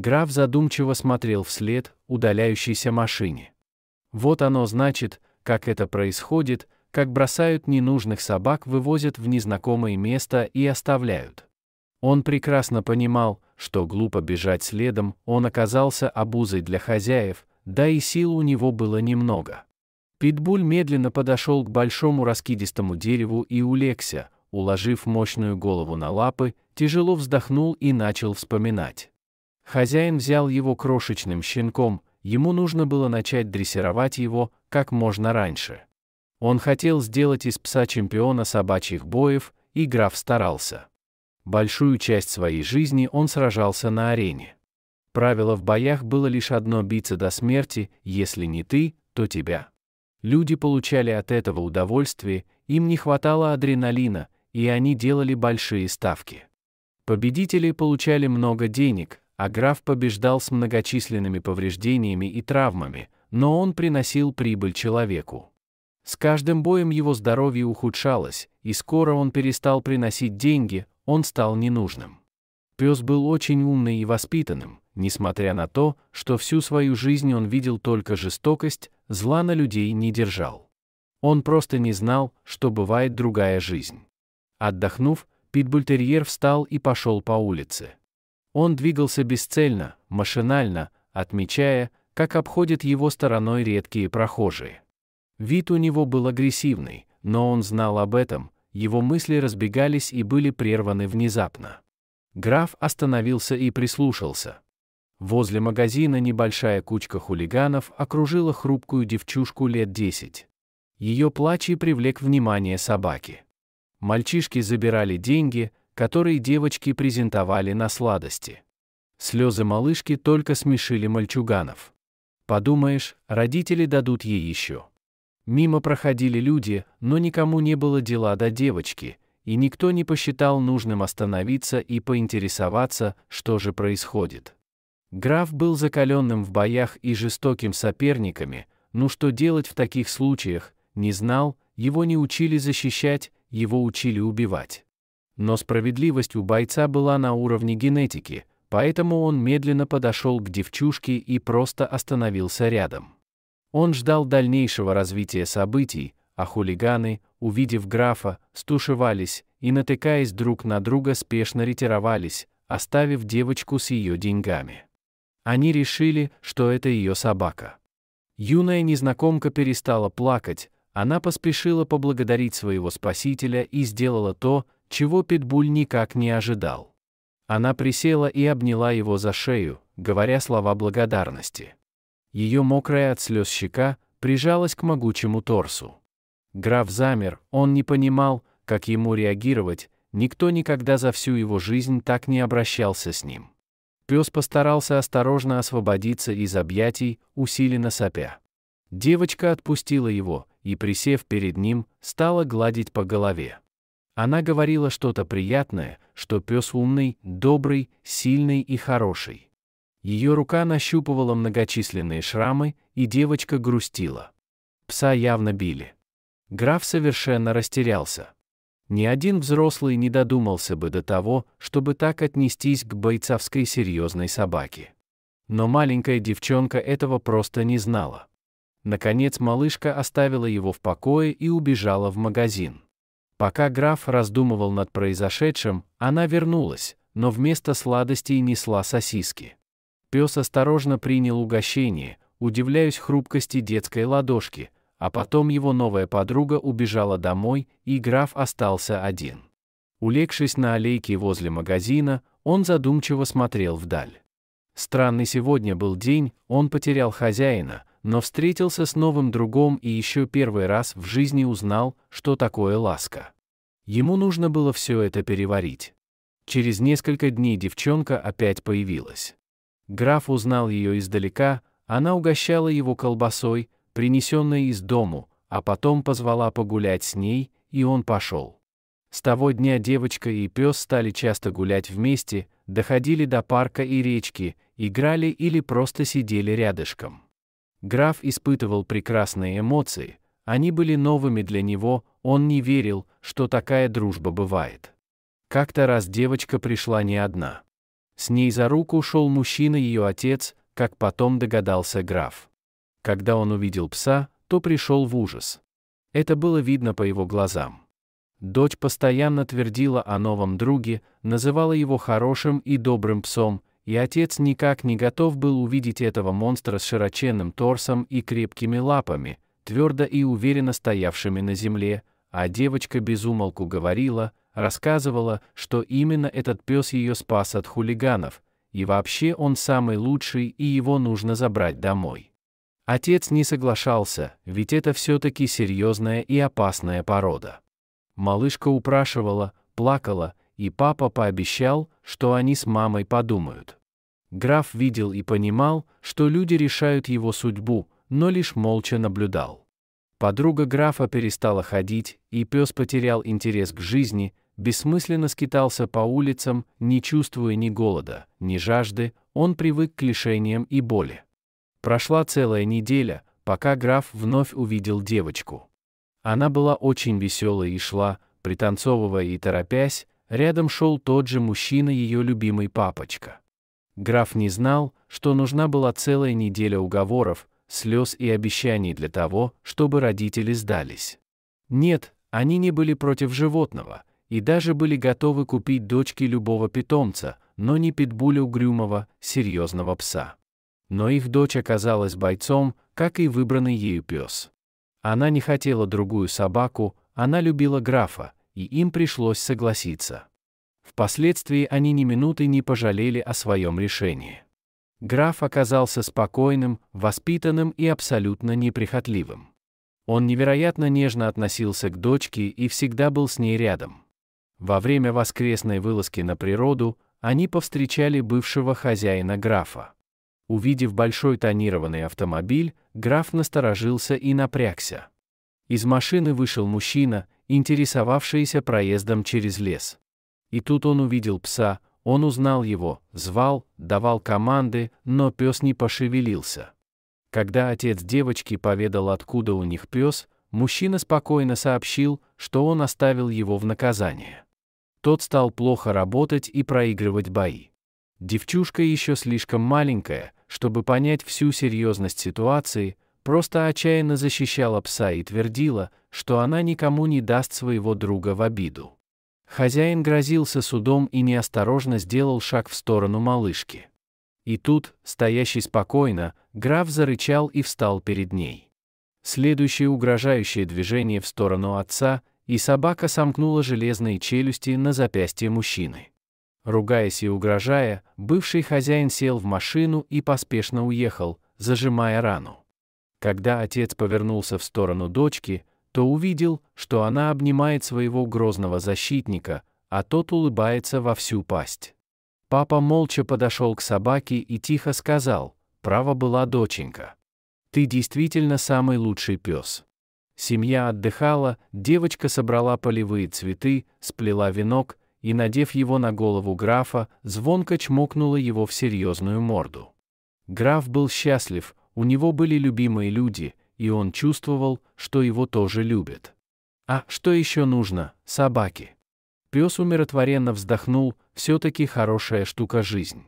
Граф задумчиво смотрел вслед удаляющейся машине. Вот оно значит, как это происходит, как бросают ненужных собак, вывозят в незнакомое место и оставляют. Он прекрасно понимал, что глупо бежать следом, он оказался обузой для хозяев, да и сил у него было немного. Питбуль медленно подошел к большому раскидистому дереву и улегся, уложив мощную голову на лапы, тяжело вздохнул и начал вспоминать. Хозяин взял его крошечным щенком, ему нужно было начать дрессировать его как можно раньше. Он хотел сделать из пса чемпиона собачьих боев, и граф старался. Большую часть своей жизни он сражался на арене. Правило в боях было лишь одно – биться до смерти, если не ты, то тебя. Люди получали от этого удовольствие, им не хватало адреналина, и они делали большие ставки. Победители получали много денег, а граф побеждал с многочисленными повреждениями и травмами, но он приносил прибыль человеку. С каждым боем его здоровье ухудшалось, и скоро он перестал приносить деньги, он стал ненужным. Пес был очень умным и воспитанным, несмотря на то, что всю свою жизнь он видел только жестокость, зла на людей не держал. Он просто не знал, что бывает другая жизнь. Отдохнув, Питбультерьер встал и пошел по улице. Он двигался бесцельно, машинально, отмечая, как обходят его стороной редкие прохожие. Вид у него был агрессивный, но он знал об этом, его мысли разбегались и были прерваны внезапно. Граф остановился и прислушался. Возле магазина небольшая кучка хулиганов окружила хрупкую девчушку лет десять. Ее плач и привлек внимание собаки. Мальчишки забирали деньги, которые девочки презентовали на сладости. Слезы малышки только смешили мальчуганов. Подумаешь, родители дадут ей еще. Мимо проходили люди, но никому не было дела до девочки, и никто не посчитал нужным остановиться и поинтересоваться, что же происходит. Граф был закаленным в боях и жестоким соперниками, но что делать в таких случаях, не знал, его не учили защищать, его учили убивать но справедливость у бойца была на уровне генетики, поэтому он медленно подошел к девчушке и просто остановился рядом. Он ждал дальнейшего развития событий, а хулиганы, увидев графа, стушевались и, натыкаясь друг на друга, спешно ретировались, оставив девочку с ее деньгами. Они решили, что это ее собака. Юная незнакомка перестала плакать, она поспешила поблагодарить своего спасителя и сделала то, чего Питбуль никак не ожидал. Она присела и обняла его за шею, говоря слова благодарности. Ее мокрая от слез щека прижалась к могучему торсу. Граф замер, он не понимал, как ему реагировать, никто никогда за всю его жизнь так не обращался с ним. Пес постарался осторожно освободиться из объятий, усиленно сопя. Девочка отпустила его и, присев перед ним, стала гладить по голове. Она говорила что-то приятное, что пес умный, добрый, сильный и хороший. Ее рука нащупывала многочисленные шрамы, и девочка грустила. Пса явно били. Граф совершенно растерялся. Ни один взрослый не додумался бы до того, чтобы так отнестись к бойцовской серьезной собаке. Но маленькая девчонка этого просто не знала. Наконец малышка оставила его в покое и убежала в магазин. Пока граф раздумывал над произошедшим, она вернулась, но вместо сладостей несла сосиски. Пес осторожно принял угощение, удивляясь хрупкости детской ладошки, а потом его новая подруга убежала домой, и граф остался один. Улегшись на аллейке возле магазина, он задумчиво смотрел вдаль. Странный сегодня был день, он потерял хозяина, но встретился с новым другом и еще первый раз в жизни узнал, что такое ласка. Ему нужно было все это переварить. Через несколько дней девчонка опять появилась. Граф узнал ее издалека, она угощала его колбасой, принесенной из дому, а потом позвала погулять с ней, и он пошел. С того дня девочка и пес стали часто гулять вместе, доходили до парка и речки, играли или просто сидели рядышком. Граф испытывал прекрасные эмоции, они были новыми для него, он не верил, что такая дружба бывает. Как-то раз девочка пришла не одна. С ней за руку шел мужчина ее отец, как потом догадался граф. Когда он увидел пса, то пришел в ужас. Это было видно по его глазам. Дочь постоянно твердила о новом друге, называла его хорошим и добрым псом, и отец никак не готов был увидеть этого монстра с широченным торсом и крепкими лапами, твердо и уверенно стоявшими на земле, а девочка безумолку говорила, рассказывала, что именно этот пес ее спас от хулиганов, и вообще он самый лучший, и его нужно забрать домой. Отец не соглашался, ведь это все-таки серьезная и опасная порода. Малышка упрашивала, плакала, и папа пообещал, что они с мамой подумают. Граф видел и понимал, что люди решают его судьбу, но лишь молча наблюдал. Подруга графа перестала ходить, и пес потерял интерес к жизни, бессмысленно скитался по улицам, не чувствуя ни голода, ни жажды, он привык к лишениям и боли. Прошла целая неделя, пока граф вновь увидел девочку. Она была очень веселой и шла, пританцовывая и торопясь, рядом шел тот же мужчина ее любимый папочка. Граф не знал, что нужна была целая неделя уговоров, слез и обещаний для того, чтобы родители сдались. Нет, они не были против животного, и даже были готовы купить дочке любого питомца, но не питбуля угрюмого, серьезного пса. Но их дочь оказалась бойцом, как и выбранный ею пес. Она не хотела другую собаку, она любила графа, и им пришлось согласиться. Впоследствии они ни минуты не пожалели о своем решении. Граф оказался спокойным, воспитанным и абсолютно неприхотливым. Он невероятно нежно относился к дочке и всегда был с ней рядом. Во время воскресной вылазки на природу они повстречали бывшего хозяина графа. Увидев большой тонированный автомобиль, граф насторожился и напрягся. Из машины вышел мужчина, интересовавшийся проездом через лес. И тут он увидел пса, он узнал его, звал, давал команды, но пес не пошевелился. Когда отец девочки поведал, откуда у них пес, мужчина спокойно сообщил, что он оставил его в наказание. Тот стал плохо работать и проигрывать бои. Девчушка еще слишком маленькая, чтобы понять всю серьезность ситуации, просто отчаянно защищала пса и твердила, что она никому не даст своего друга в обиду. Хозяин грозился судом и неосторожно сделал шаг в сторону малышки. И тут, стоящий спокойно, граф зарычал и встал перед ней. Следующее угрожающее движение в сторону отца, и собака сомкнула железные челюсти на запястье мужчины. Ругаясь и угрожая, бывший хозяин сел в машину и поспешно уехал, зажимая рану. Когда отец повернулся в сторону дочки, то увидел, что она обнимает своего грозного защитника, а тот улыбается во всю пасть. Папа молча подошел к собаке и тихо сказал, «Право была доченька. Ты действительно самый лучший пес». Семья отдыхала, девочка собрала полевые цветы, сплела венок и, надев его на голову графа, звонко чмокнула его в серьезную морду. Граф был счастлив, у него были любимые люди — и он чувствовал, что его тоже любят. А что еще нужно, собаки? Пес умиротворенно вздохнул, все-таки хорошая штука жизнь.